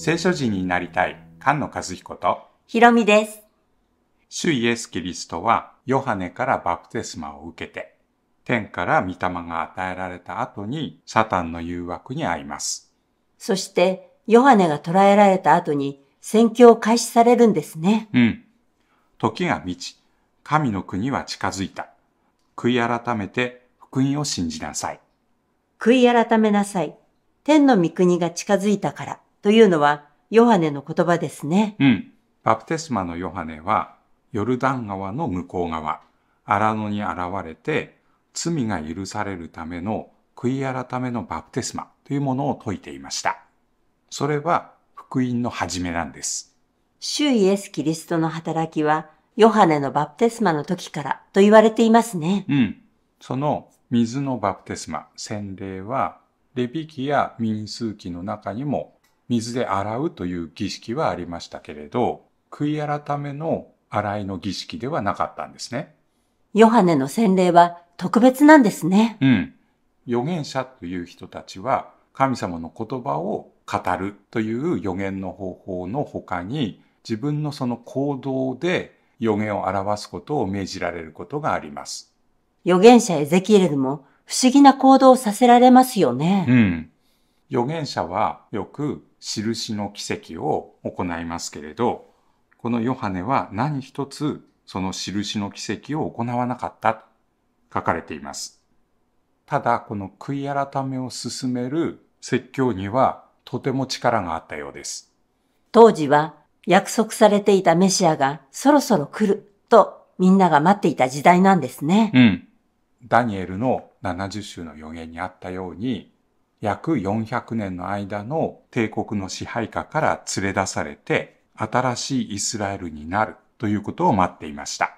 聖書人になりたい菅野和彦とひろみです。主イエス・キリストはヨハネからバプテスマを受けて、天から御霊が与えられた後にサタンの誘惑に遭います。そして、ヨハネが捕らえられた後に宣教を開始されるんですね。うん。時が満ち、神の国は近づいた。悔い改めて福音を信じなさい。悔い改めなさい。天の御国が近づいたから。というのは、ヨハネの言葉ですね。うん。バプテスマのヨハネは、ヨルダン川の向こう側、荒野に現れて、罪が許されるための悔い改めのバプテスマというものを説いていました。それは福音の始めなんです。主イエス・キリストの働きは、ヨハネのバプテスマの時からと言われていますね。うん。その水のバプテスマ、洗礼は、レビキや民数記の中にも水で洗うという儀式はありましたけれど、悔い改めの洗いの儀式ではなかったんですね。ヨハネの洗礼は特別なんですね。うん。預言者という人たちは神様の言葉を語るという予言の方法の他に自分のその行動で予言を表すことを命じられることがあります。預言者エゼキエルも不思議な行動をさせられますよね。うん。預言者はよく印の奇跡を行いますけれど、このヨハネは何一つその印の奇跡を行わなかったと書かれています。ただ、この悔い改めを進める説教にはとても力があったようです。当時は約束されていたメシアがそろそろ来るとみんなが待っていた時代なんですね。うん。ダニエルの70週の予言にあったように、約400年の間の帝国の支配下から連れ出されて、新しいイスラエルになるということを待っていました。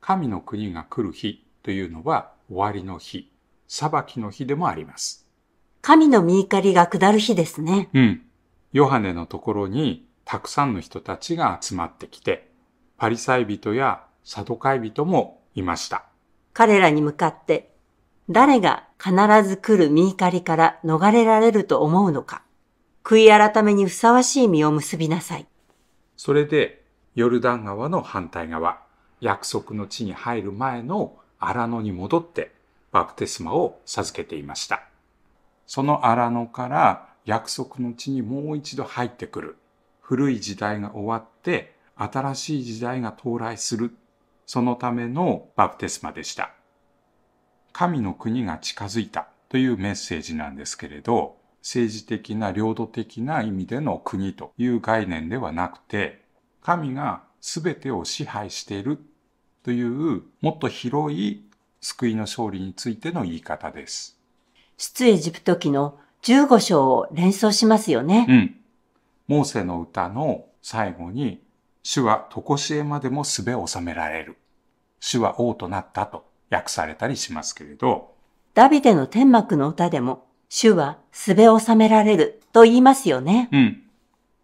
神の国が来る日というのは終わりの日、裁きの日でもあります。神の見怒りが下る日ですね。うん。ヨハネのところにたくさんの人たちが集まってきて、パリサイ人やサドカイ人もいました。彼らに向かって、誰が必ず来る見怒りから逃れられると思うのか、悔い改めにふさわしい実を結びなさい。それで、ヨルダン川の反対側、約束の地に入る前の荒野に戻って、バプテスマを授けていました。その荒野から約束の地にもう一度入ってくる。古い時代が終わって、新しい時代が到来する。そのためのバプテスマでした。神の国が近づいたというメッセージなんですけれど、政治的な領土的な意味での国という概念ではなくて、神が全てを支配しているというもっと広い救いの勝利についての言い方です。出エジプト記の15章を連想しますよね。うん。モーセの歌の最後に、主はとこしえまでもすべ収められる。主は王となったと訳されたりしますけれど、ダビデの天幕の歌でも、主はすべ収められると言いますよね。うん。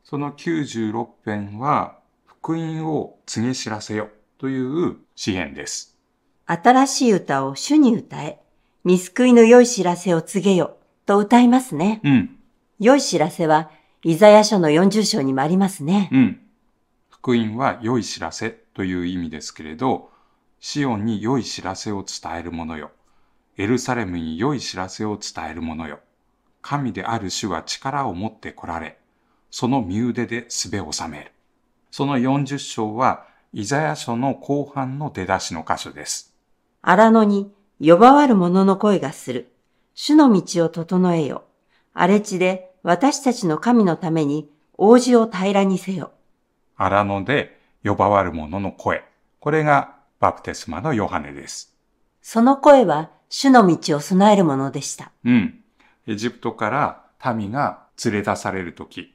その96編は、福音を告げ知らせよという詩篇です。新しい歌を主に歌え、見救いの良い知らせを告げよと歌いますね。うん。良い知らせは、イザヤ書の40章にもありますね。うん。福音は良い知らせという意味ですけれど、シオンに良い知らせを伝えるものよ。エルサレムに良い知らせを伝えるものよ。神である主は力を持って来られ、その身腕で術を治める。その40章は、イザヤ書の後半の出だしの箇所です。荒野に、呼ばわる者の声がする。主の道を整えよ。荒れ地で私たちの神のために王子を平らにせよ。荒野で呼ばわる者の声。これがバプテスマのヨハネです。その声は主の道を備えるものでした。うん。エジプトから民が連れ出される時、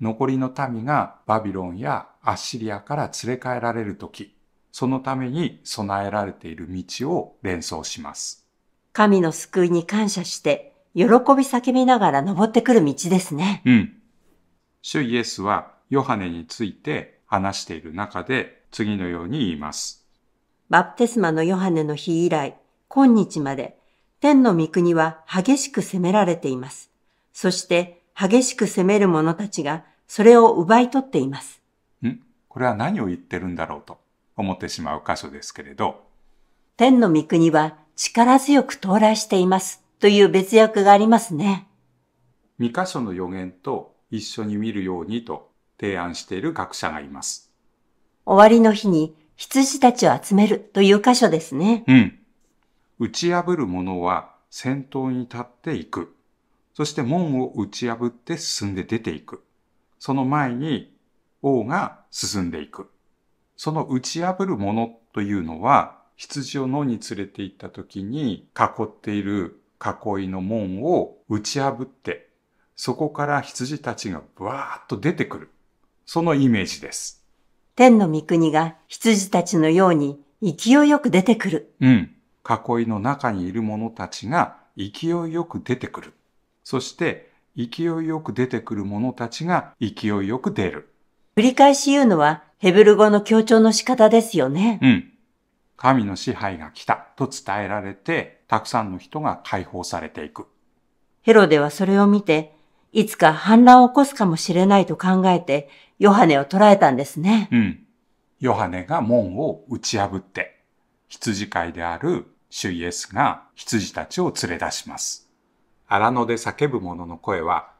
残りの民がバビロンやアッシリアから連れ帰られる時、そのために備えられている道を連想します。神の救いに感謝して、喜び叫びながら登ってくる道ですね。うん。主イエスはヨハネについて話している中で次のように言います。バプテスマのヨハネの日以来、今日まで、天の御国は激しく責められています。そして、激しく責める者たちが、それを奪い取っています。んこれは何を言ってるんだろうと思ってしまう箇所ですけれど。天の御国は力強く到来していますという別訳がありますね。三箇所の予言と一緒に見るようにと提案している学者がいます。終わりの日に羊たちを集めるという箇所ですね。うん。打ち破る者は先頭に立っていく。そして門を打ち破って進んで出ていく。その前に王が進んでいく。その打ち破る者というのは、羊を野に連れて行った時に囲っている囲いの門を打ち破って、そこから羊たちがブワーッと出てくる。そのイメージです。天の御国が羊たちのように勢いよく出てくる。うん。囲いの中にいる者たちが勢いよく出てくる。そして、勢いよく出てくる者たちが勢いよく出る。繰り返し言うのはヘブル語の強調の仕方ですよね。うん。神の支配が来たと伝えられて、たくさんの人が解放されていく。ヘロデはそれを見て、いつか反乱を起こすかもしれないと考えて、ヨハネを捕らえたんですね。うん。ヨハネが門を打ち破って、羊飼いである主イエスが羊たちを連れ出します。荒野で叫ぶ者の声は、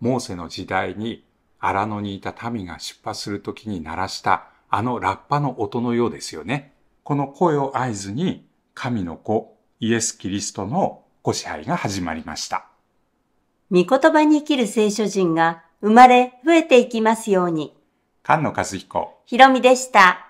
モーセの時代に荒野にいた民が出発するときに鳴らしたあのラッパの音のようですよね。この声を合図に神の子イエス・キリストのご支配が始まりました。御言葉に生きる聖書人が生まれ増えていきますように。菅野和彦。ひろみでした。